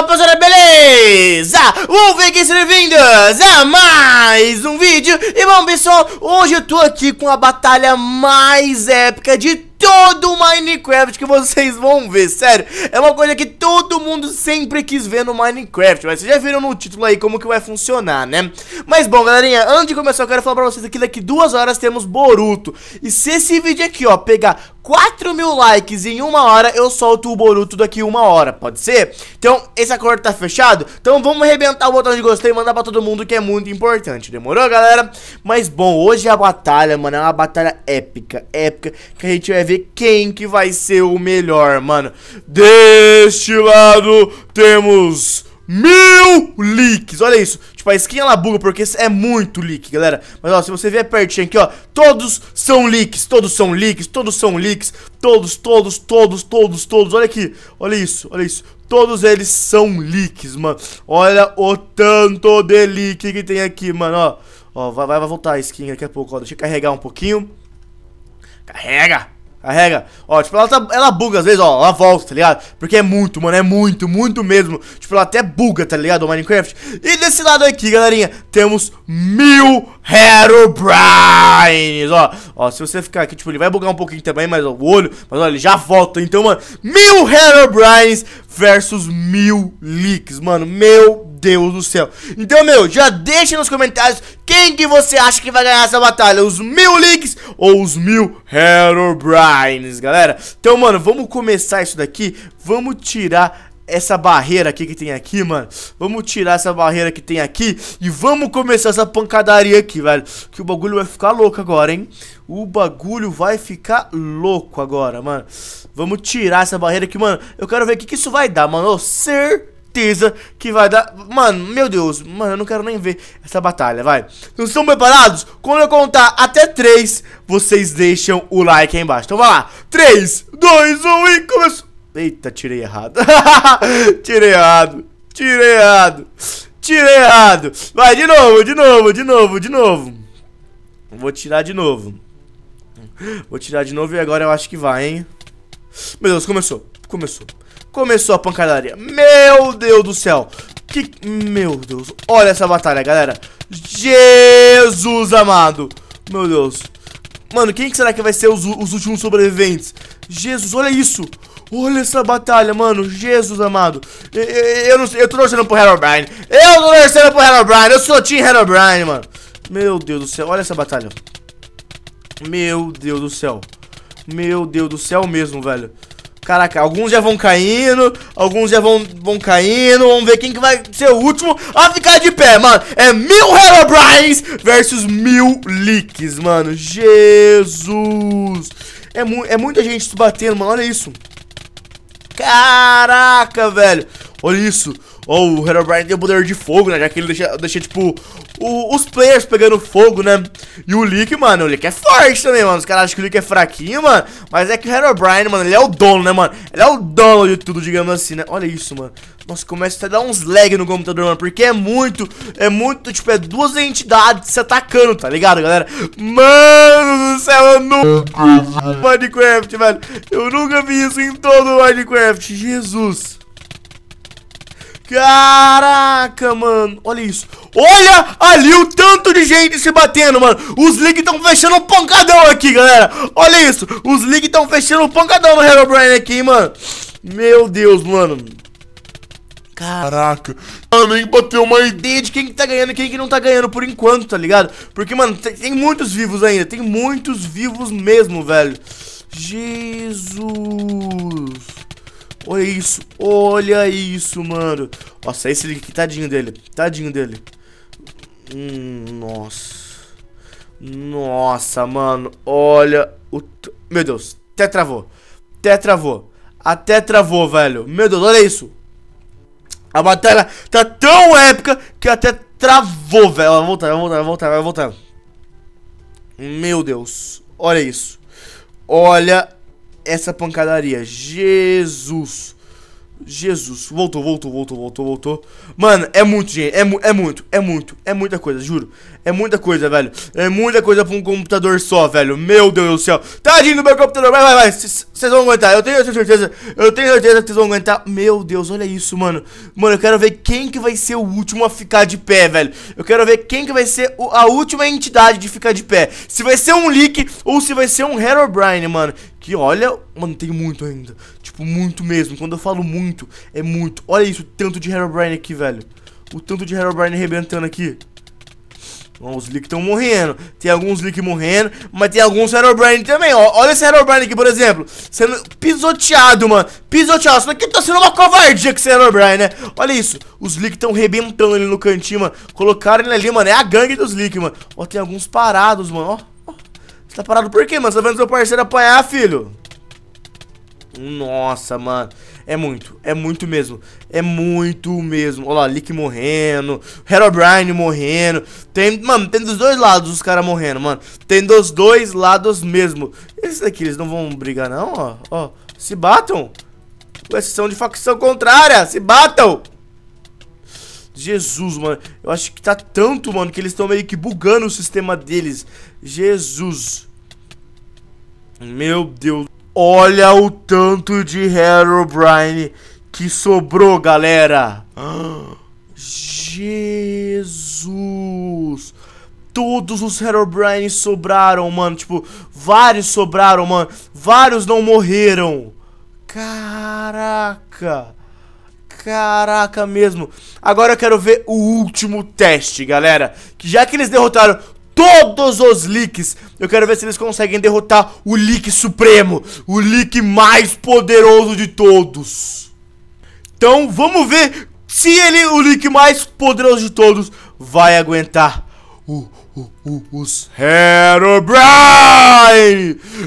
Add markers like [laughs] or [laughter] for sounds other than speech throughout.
rapaziada, beleza? Vamos aqui, bem-vindos a é mais um vídeo E bom, pessoal, hoje eu tô aqui com a batalha mais épica de todo o Minecraft que vocês vão ver, sério. É uma coisa que todo mundo sempre quis ver no Minecraft, mas vocês já viram no título aí como que vai funcionar, né? Mas bom, galerinha, antes de começar eu quero falar pra vocês aqui, daqui duas horas temos Boruto. E se esse vídeo aqui, ó, pegar 4 mil likes em uma hora, eu solto o Boruto daqui uma hora, pode ser? Então, esse acordo tá fechado? Então vamos arrebentar o botão de gostei e mandar pra todo mundo que é muito importante, demorou, galera? Mas bom, hoje é a batalha, mano, é uma batalha épica, épica, que a gente vai ver quem que vai ser o melhor, mano. Deste lado temos mil leaks. Olha isso. Tipo, a skin ela buga porque é muito leak, galera. Mas, ó, se você ver pertinho aqui, ó, todos são leaks. Todos são leaks, todos são leaks. Todos, todos, todos, todos, todos. Olha aqui. Olha isso, olha isso. Todos eles são leaks, mano. Olha o tanto de leak que tem aqui, mano, ó. Ó, vai, vai voltar a skin daqui a pouco, ó. Deixa eu carregar um pouquinho. Carrega. Carrega. Ó, tipo, ela, tá, ela buga às vezes, ó. Ela volta, tá ligado? Porque é muito, mano. É muito, muito mesmo. Tipo, ela até buga, tá ligado? O Minecraft. E desse lado aqui, galerinha, temos mil Herobrines, ó. Ó, se você ficar aqui, tipo, ele vai bugar um pouquinho também, mas ó, o olho. Mas olha, ele já volta. Então, mano, mil Herobrines versus mil Leaks, mano. Meu Deus do céu. Então, meu, já deixa nos comentários quem que você acha que vai ganhar essa batalha. Os mil links ou os mil Herobrines, galera. Então, mano, vamos começar isso daqui. Vamos tirar essa barreira aqui que tem aqui, mano Vamos tirar essa barreira que tem aqui E vamos começar essa pancadaria aqui, velho Que o bagulho vai ficar louco agora, hein O bagulho vai ficar louco agora, mano Vamos tirar essa barreira aqui, mano Eu quero ver o que, que isso vai dar, mano Ô, certeza que vai dar. Mano, meu Deus, mano, eu não quero nem ver essa batalha, vai. Não estão preparados? Quando eu contar até 3, vocês deixam o like aí embaixo. Então vai lá. 3, 2, 1 e começou. Eita, tirei errado. [laughs] tirei errado. Tirei errado. Tirei errado. Vai, de novo, de novo, de novo, de novo. Vou tirar de novo. Vou tirar de novo e agora eu acho que vai, hein? Meu Deus, começou. Começou. Começou a pancadaria. Meu Deus do céu. Que... Meu Deus. Olha essa batalha, galera. Jesus amado. Meu Deus. Mano, quem que será que vai ser os, os últimos sobreviventes? Jesus, olha isso. Olha essa batalha, mano. Jesus amado. Eu, eu, eu não Eu tô torcendo pro Herobrine. Eu tô torcendo pro Herobrine. Eu sou Team Herobrine, mano. Meu Deus do céu. Olha essa batalha. Meu Deus do céu. Meu Deus do céu mesmo, velho. Caraca, alguns já vão caindo, alguns já vão, vão caindo. Vamos ver quem que vai ser o último a ficar de pé, mano. É mil Herobrines versus mil Licks, mano. Jesus. É, mu é muita gente se batendo, mano. Olha isso. Caraca, velho. Olha isso. Ou oh, o Herobrine tem o poder de fogo, né? Já que ele deixa, deixa tipo, o, os players pegando fogo, né? E o Lick, mano, o Lick é forte também, mano. Os caras acham que o Lick é fraquinho, mano. Mas é que o Herobrine, mano, ele é o dono, né, mano? Ele é o dono de tudo, digamos assim, né? Olha isso, mano. Nossa, começa a dar uns lag no computador, mano, porque é muito, é muito, tipo, é duas entidades se atacando, tá ligado, galera? Mano do céu, eu nunca Minecraft, velho. Eu nunca vi isso em todo o Minecraft, Jesus. Caraca, mano. Olha isso. Olha ali o tanto de gente se batendo, mano. Os League estão fechando um pancadão aqui, galera. Olha isso. Os League estão fechando um pancadão no Herobrine aqui, hein, mano. Meu Deus, mano. Caraca, eu nem bateu uma ideia de quem que tá ganhando e quem que não tá ganhando por enquanto, tá ligado? Porque, mano, tem muitos vivos ainda, tem muitos vivos mesmo, velho. Jesus... Olha isso, olha isso, mano. Nossa, esse aqui, tadinho dele, tadinho dele. Hum, nossa. Nossa, mano, olha o... Meu Deus, até travou, até travou, até travou, velho. Meu Deus, olha isso. A batalha tá tão épica que até travou, velho. Vai voltar, vai voltar, vai voltar, vai voltar. Meu Deus, olha isso. Olha essa pancadaria. Jesus. Jesus. Voltou, voltou, voltou, voltou, voltou. Mano, é muito, gente. É, mu é muito, é muito. É muita coisa, juro. É muita coisa, velho. É muita coisa pra um computador só, velho. Meu Deus do céu. Tadinho tá do meu computador. Vai, vai, vai. Vocês vão aguentar. Eu tenho, certeza. Eu tenho certeza que vocês vão aguentar. Meu Deus, olha isso, mano. Mano, eu quero ver quem que vai ser o último a ficar de pé, velho. Eu quero ver quem que vai ser a última entidade de ficar de pé. Se vai ser um Leak ou se vai ser um Herobrine, mano que olha, mano, tem muito ainda. Tipo, muito mesmo. Quando eu falo muito, é muito. Olha isso, o tanto de Herobrine aqui, velho. O tanto de Herobrine arrebentando aqui. Ó, os Lick estão morrendo. Tem alguns Lick morrendo, mas tem alguns Herobrine também, ó. Olha esse Herobrine aqui, por exemplo. Sendo pisoteado, mano. Pisoteado. Isso que tá sendo uma covardia com esse Herobrine, né? Olha isso. Os Lick estão rebentando ele no cantinho, mano. Colocaram ele ali, mano. É a gangue dos Lick, mano. Ó, tem alguns parados, mano, ó. Você tá parado por quê, mano? Você tá vendo seu parceiro apanhar, filho? Nossa, mano. É muito, é muito mesmo. É muito mesmo. Olha lá, Lick morrendo, Herobrine morrendo. Tem, mano, tem dos dois lados os caras morrendo, mano. Tem dos dois lados mesmo. Esses daqui, eles não vão brigar, não, ó. Ó, se batam. Esses são de facção contrária, se batam. Jesus, mano. Eu acho que tá tanto, mano, que eles estão meio que bugando o sistema deles. Jesus. Meu Deus. Olha o tanto de Herobrine que sobrou, galera. Jesus. Todos os Herobrine sobraram, mano. Tipo, vários sobraram, mano. Vários não morreram. Caraca. Caraca mesmo. Agora eu quero ver o último teste, galera. Que já que eles derrotaram todos os leaks. Eu quero ver se eles conseguem derrotar o leak supremo, o leak mais poderoso de todos. Então, vamos ver se ele, o leak mais poderoso de todos, vai aguentar o, o, o, os Herobrine.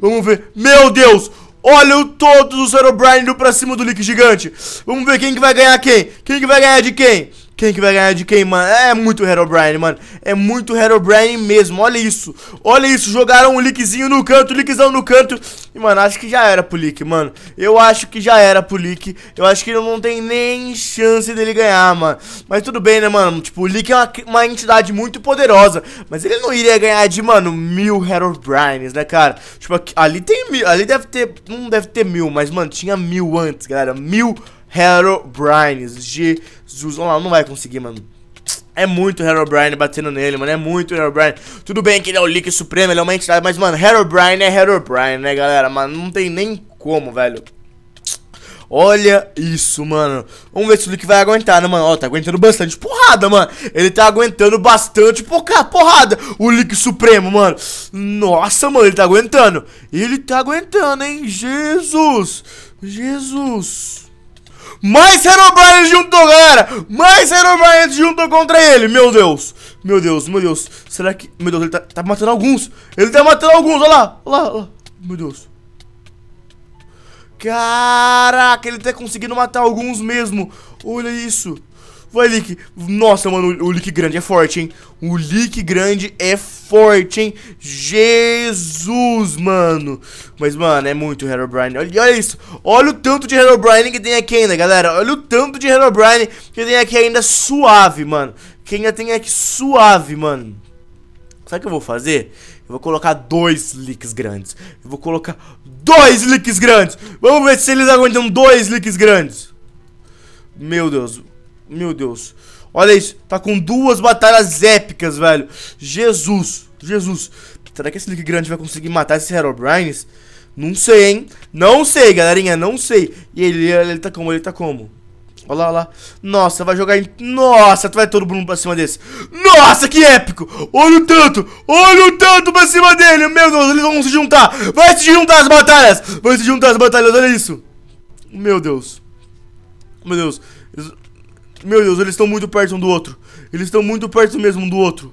Vamos ver. Meu Deus! Olha o todos os Herobrine indo pra cima do Lick Gigante. Vamos ver quem que vai ganhar quem. Quem que vai ganhar de quem. Quem que vai ganhar de quem, mano? É muito Herobrine, mano. É muito Herobrine mesmo. Olha isso. Olha isso. Jogaram um lickzinho no canto, lickzão no canto. E, mano, acho que já era pro lick, mano. Eu acho que já era pro lick. Eu acho que ele não tem nem chance dele ganhar, mano. Mas tudo bem, né, mano? Tipo, o lick é uma, uma entidade muito poderosa. Mas ele não iria ganhar de, mano, mil Herobrines, né, cara? Tipo, aqui, ali tem mil. Ali deve ter. Não deve ter mil, mas, mano, tinha mil antes, galera. Mil Herobrines Herobrine. Jesus, olha, lá, não vai conseguir, mano. É muito Herobrine batendo nele, mano. É muito Herobrine. Tudo bem que ele é o Lick Supremo, ele é uma entidade, mas, mano, Herobrine é Herobrine, né, galera? Mano, não tem nem como, velho. Olha isso, mano. Vamos ver se o Lick vai aguentar, né, mano? Ó, tá aguentando bastante porrada, mano. Ele tá aguentando bastante porrada. O Lick Supremo, mano. Nossa, mano, ele tá aguentando. Ele tá aguentando, hein? Jesus. Jesus. Mais Herobrine juntou, galera! Mais Herobrine juntou contra ele, meu Deus! Meu Deus, meu Deus. Será que... Meu Deus, ele tá, tá matando alguns. Ele tá matando alguns, olha lá, olha lá, olha lá. Meu Deus. Caraca, ele tá conseguindo matar alguns mesmo. Olha isso. Vai, Lick. Nossa, mano, o Lick grande é forte, hein? O Lick grande é forte, hein? Jesus, mano. Mas, mano, é muito Herobrine. Olha, olha isso. Olha o tanto de Herobrine que tem aqui ainda, galera. Olha o tanto de Herobrine que tem aqui ainda suave, mano. Que ainda tem aqui suave, mano. Sabe o que eu vou fazer? Eu vou colocar dois licks grandes. Eu vou colocar dois licks grandes. Vamos ver se eles aguentam dois licks grandes. Meu Deus. Meu Deus. Olha isso. Tá com duas batalhas épicas, velho. Jesus. Jesus. Será que esse Lick Grande vai conseguir matar esse Herobrines? Não sei, hein? Não sei, galerinha. Não sei. E ele, ele tá como? Ele tá como? Olha lá, olha lá. Nossa, vai jogar em... Nossa, tu vai todo mundo pra cima desse. Nossa, que épico. Olha o tanto. Olha o tanto pra cima dele. Meu Deus, eles vão se juntar. Vai se juntar as batalhas. Vai se juntar as batalhas. Olha isso. Meu Deus. Meu Deus. Eles... Meu Deus, eles estão muito perto um do outro. Eles estão muito perto mesmo um do outro.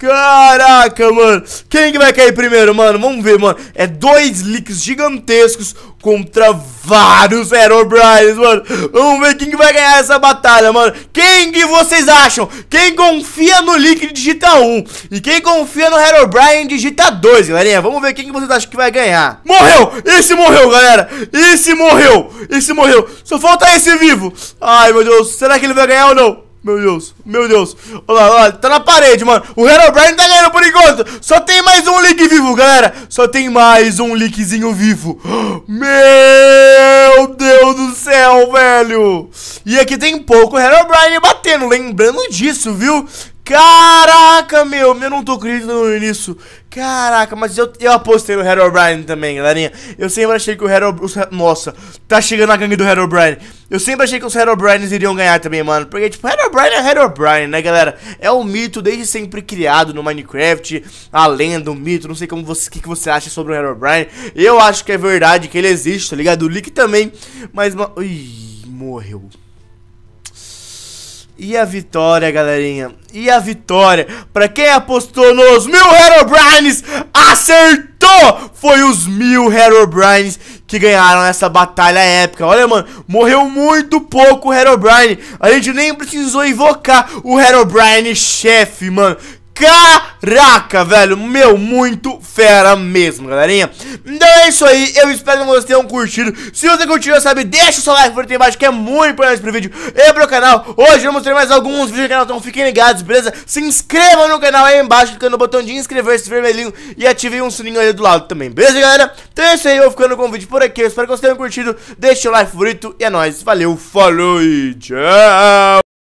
Caraca, mano. Quem que vai cair primeiro, mano? Vamos ver, mano. É dois leaks gigantescos contra vários Herobrines, mano. Vamos ver quem que vai ganhar essa batalha, mano. Quem que vocês acham? Quem confia no leak digita 1 e quem confia no Herobrine digita 2, galerinha. Vamos ver quem que vocês acham que vai ganhar. Morreu! Esse morreu, galera. Esse morreu. Esse morreu. Só falta esse vivo. Ai, meu Deus. Será que ele vai ganhar ou não? Meu Deus, meu Deus. Olha lá, olha lá, tá na parede, mano. O Harold tá ganhando por enquanto. Só tem mais um leak vivo, galera. Só tem mais um leakzinho vivo. [gasps] Meu Deus do céu, velho. E aqui tem pouco Harold batendo. Lembrando disso, viu? Caraca, meu, eu não tô acreditando nisso. Caraca, mas eu, eu apostei no Harold O'Brien também, galerinha. Eu sempre achei que o Harold. nossa, tá chegando a gangue do Harold O'Brien. Eu sempre achei que os Harold O'Briens iriam ganhar também, mano. Porque, tipo, Harold O'Brien é Harold O'Brien, né, galera? É um mito desde sempre criado no Minecraft. A lenda, o mito, não sei como você, que, que você acha sobre o Harold O'Brien. Eu acho que é verdade que ele existe, tá ligado? O Lick também. Mas, mano. Ih, morreu. E a vitória, galerinha. E a vitória. Pra quem apostou nos mil Herobrines, acertou! Foi os mil Herobrines que ganharam essa batalha épica. Olha, mano, morreu muito pouco o Herobrine. A gente nem precisou invocar o Herobrine chefe, mano. Caraca, velho, meu, muito fera mesmo, galerinha Então é isso aí, eu espero que vocês tenham curtido Se você curtiu, sabe, deixa o seu like por aqui embaixo Que é muito importante pro vídeo e pro canal Hoje eu mostrei mais alguns vídeos do canal, então fiquem ligados, beleza? Se inscrevam no canal aí embaixo, clicando no botão de inscrever-se vermelhinho E ativem um sininho ali do lado também, beleza, galera? Então é isso aí, eu vou ficando com o vídeo por aqui Eu espero que vocês tenham curtido, deixa o like favorito E é nóis, valeu, falou e tchau